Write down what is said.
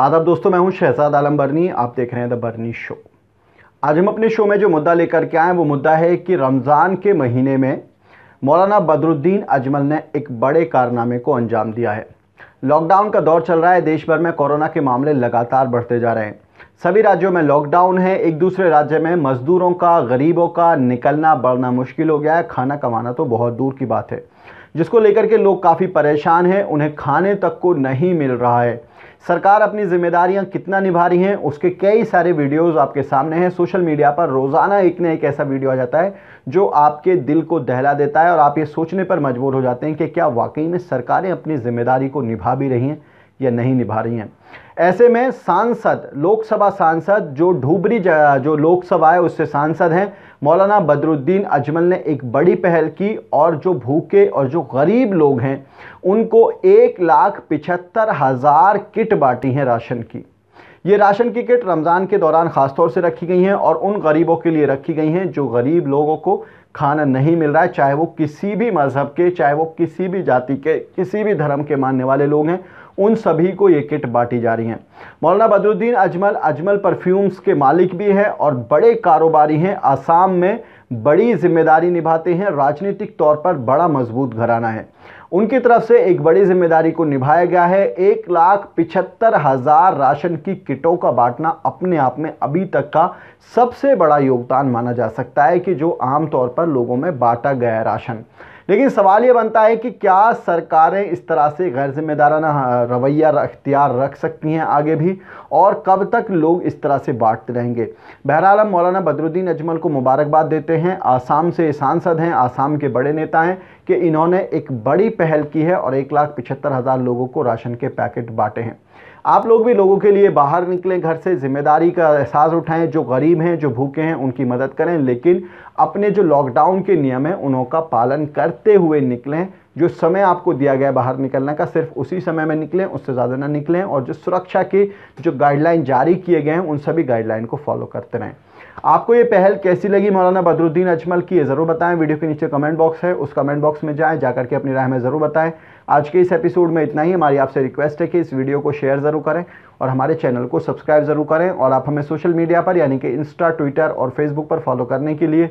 आदाब दोस्तों मैं हूं शहजाद आलम बर्नी आप देख रहे हैं द बर्नी शो आज हम अपने शो में जो मुद्दा लेकर के आए वो मुद्दा है कि रमज़ान के महीने में मौलाना बदरुद्दीन अजमल ने एक बड़े कारनामे को अंजाम दिया है लॉकडाउन का दौर चल रहा है देश भर में कोरोना के मामले लगातार बढ़ते जा रहे हैं सभी राज्यों में लॉकडाउन है एक दूसरे राज्य में मजदूरों का गरीबों का निकलना बढ़ना मुश्किल हो गया है खाना कमाना तो बहुत दूर की बात है जिसको लेकर के लोग काफ़ी परेशान हैं उन्हें खाने तक को नहीं मिल रहा है सरकार अपनी जिम्मेदारियां कितना निभा रही हैं उसके कई सारे वीडियोस आपके सामने हैं सोशल मीडिया पर रोज़ाना एक ना एक ऐसा वीडियो आ जाता है जो आपके दिल को दहला देता है और आप ये सोचने पर मजबूर हो जाते हैं कि क्या वाकई में सरकारें अपनी जिम्मेदारी को निभा भी रही हैं या नहीं निभा रही हैं ऐसे में सांसद लोकसभा सांसद जो ढूबरी जो लोकसभा है उससे सांसद हैं मौलाना बदरुद्दीन अजमल ने एक बड़ी पहल की और जो भूखे और जो गरीब लोग हैं उनको एक लाख पिछहत्तर हज़ार किट बांटी हैं राशन की ये राशन की किट रमज़ान के दौरान खास तौर से रखी गई हैं और उन गरीबों के लिए रखी गई हैं जो गरीब लोगों को खाना नहीं मिल रहा है चाहे वो किसी भी मज़हब के चाहे वो किसी भी जाति के किसी भी धर्म के मानने वाले लोग हैं उन सभी को ये किट बांटी जा रही हैं मौलाना बदरुद्दीन अजमल अजमल परफ्यूम्स के मालिक भी हैं और बड़े कारोबारी हैं आसाम में बड़ी जिम्मेदारी निभाते हैं राजनीतिक तौर पर बड़ा मजबूत घराना है उनकी तरफ से एक बड़ी जिम्मेदारी को निभाया गया है एक लाख पिछहत्तर हज़ार राशन की किटों का बांटना अपने आप में अभी तक का सबसे बड़ा योगदान माना जा सकता है कि जो आमतौर पर लोगों में बांटा गया राशन लेकिन सवाल ये बनता है कि क्या सरकारें इस तरह से गैर जिम्मेदाराना हाँ, रवैया अख्तियार रख सकती हैं आगे भी और कब तक लोग इस तरह से बांटते रहेंगे बहरहाल हम मौलाना बदरुद्दीन अजमल को मुबारकबाद देते हैं आसाम से सांसद हैं आसाम के बड़े नेता हैं कि इन्होंने एक बड़ी पहल की है और एक लाख पिछहत्तर हज़ार लोगों को राशन के पैकेट बांटे हैं आप लोग भी लोगों के लिए बाहर निकलें घर से जिम्मेदारी का एहसास उठाएं जो गरीब हैं जो भूखे हैं उनकी मदद करें लेकिन अपने जो लॉकडाउन के नियम हैं उनका पालन करते हुए निकलें जो समय आपको दिया गया बाहर निकलने का सिर्फ उसी समय में निकलें उससे ज़्यादा ना निकलें और जो सुरक्षा के जो गाइडलाइन जारी किए गए हैं उन सभी गाइडलाइन को फॉलो करते रहें आपको ये पहल कैसी लगी मौलाना बदरुद्दीन अजमल की ये ज़रूर बताएं वीडियो के नीचे कमेंट बॉक्स है उस कमेंट बॉक्स में जाएं जाकर के अपनी राय में ज़रूर बताएं आज के इस एपिसोड में इतना ही हमारी आपसे रिक्वेस्ट है कि इस वीडियो को शेयर ज़रूर करें और हमारे चैनल को सब्सक्राइब ज़रूर करें और आप हमें सोशल मीडिया पर यानी कि इंस्टा ट्विटर और फेसबुक पर फॉलो करने के लिए